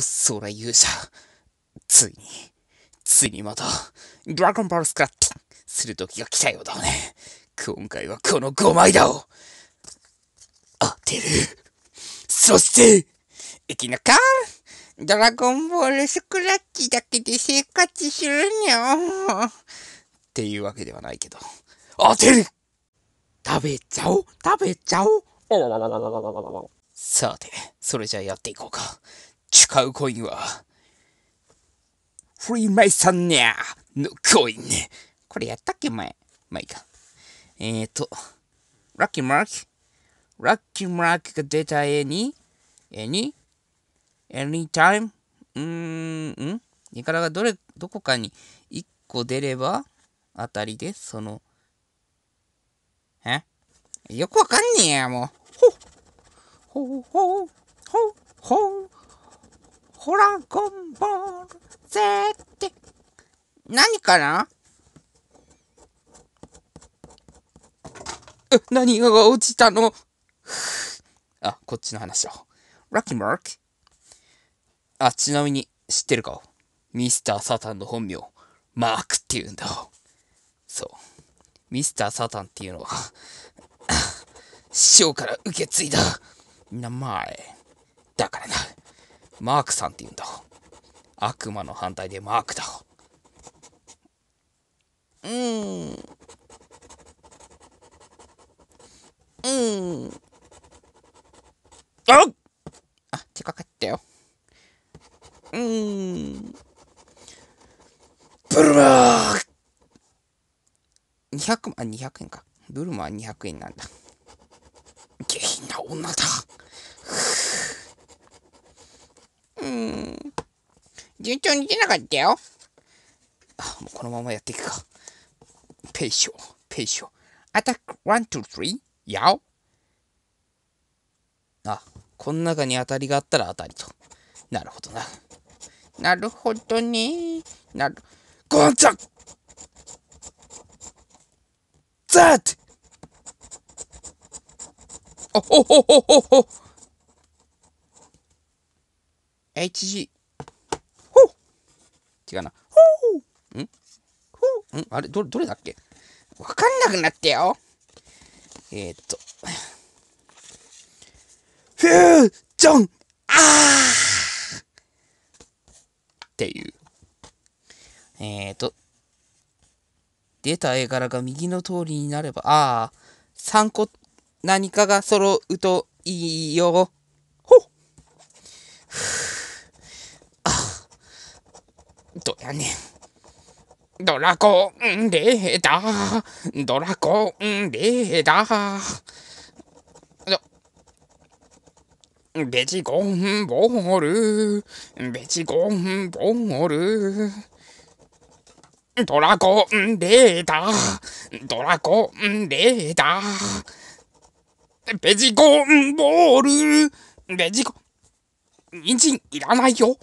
そら勇者。ついに、ついにまた、ドラゴンボールスクラッチする時が来たようだね。今回はこの5枚だを当てる。そして、いきなるドラゴンボールスクラッチだけで生活するにゃっていうわけではないけど、当てる食べちゃお食べちゃおさて、それじゃあやっていこうか。使うコインは、フリーマイサンニャーのコイン。これやったっけ前。まあいいか。えっ、ー、と、ラッキーマーク。ラッキーマークが出た絵に、絵に、anytime、うーん、んからがどれ、どこかに1個出れば、当たりで、その、えよくわかんねえや、もう。ほほほほほほラゴンボール Z 何かな何が落ちたの あ、こっちの話だ。ラッキーマーク。あ、ちなみに知ってるかミスター・サタンの本名、マークって言うんだ。そう。ミスター・サタンっていうのは 師匠から受け継いだ名前だからな。マークさんって言うんだ。悪魔の反対でマークだ。うーん。うーん。あっあ、手かかったよ。うーん。ブルマー !200、あ、200円か。ブルマは200円なんだ。下品な女だ。順調に出なかったよ。あ、もうこのままやっていくか。ペイショ、ペイショ。アタック、ワン、ツー、スリー、やお。あ、こん中に当たりがあったら当たりと。なるほどな。なるほどね。なる、ゴンザザッおほほほほほ !HG、違うな。ほうんほうんあれど、どれだっけわかんなくなったよ。えー、っと。フュージョンあーっていう。えー、っと。出た絵柄が右の通りになれば、ああ、3個何かが揃うといいよ。どやねん。ドラゴンレーダー、ドラゴンレーダー。ベジゴンボール、ベジゴンボール。ドラゴンレーダー、ドラゴンレーダー。ベジゴンボール、ベジゴン、人参いらないよ。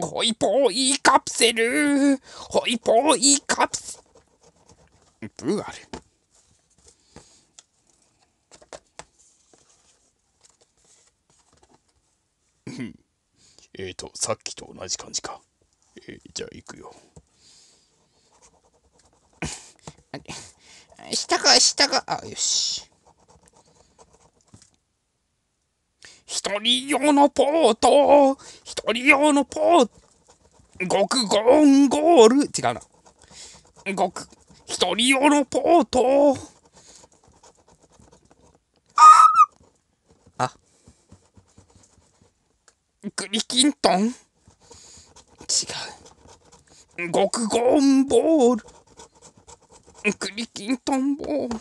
ホイポーイーカプセルホイポーイーカプセルブーアれえっと、さっきと同じ感じか。えー、じゃあ、行くよ。下が、下が、あ、よし。一人用のポート一人用のポー、極ゴンゴール、違うな。極、一人用のポート。あ。クリキントン違う。極ゴンボール。クリキントンボール。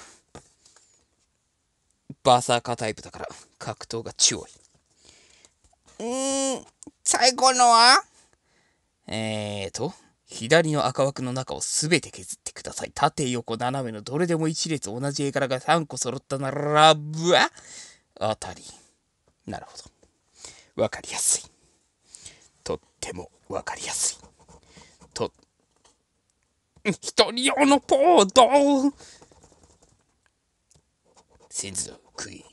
バーサーカータイプだから格闘が強い。うん。最後のはえーと、左の赤枠の中を全て削ってください。縦横斜めのどれでも1列同じ絵柄が3個揃ったならば、あたり。なるほど。わかりやすい。とってもわかりやすい。と、一人用のポード先祖クイ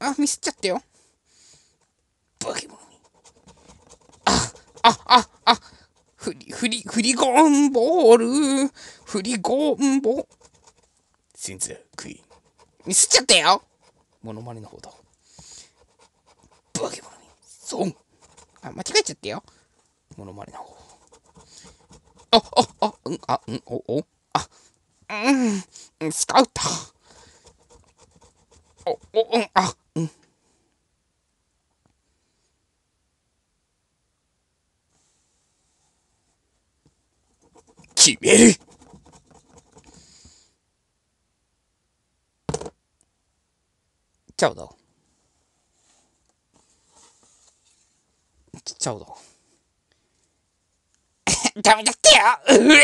ーン。あ、ミスっちゃったよ。バケモン。あ、あ、あ、フリ、フリ、フリゴンボール、フリゴンボ、ン然クイーン。ミスっちゃったよモノマネの方だ。バケモノに、ゾンあ、間違えちゃったよモノマネの方。あ、あ、あ、うん、あ、うん、お、お、あ、うん、スカウター。お、お、うん、あ、Ciao då. Ciao då. ダメだってようわ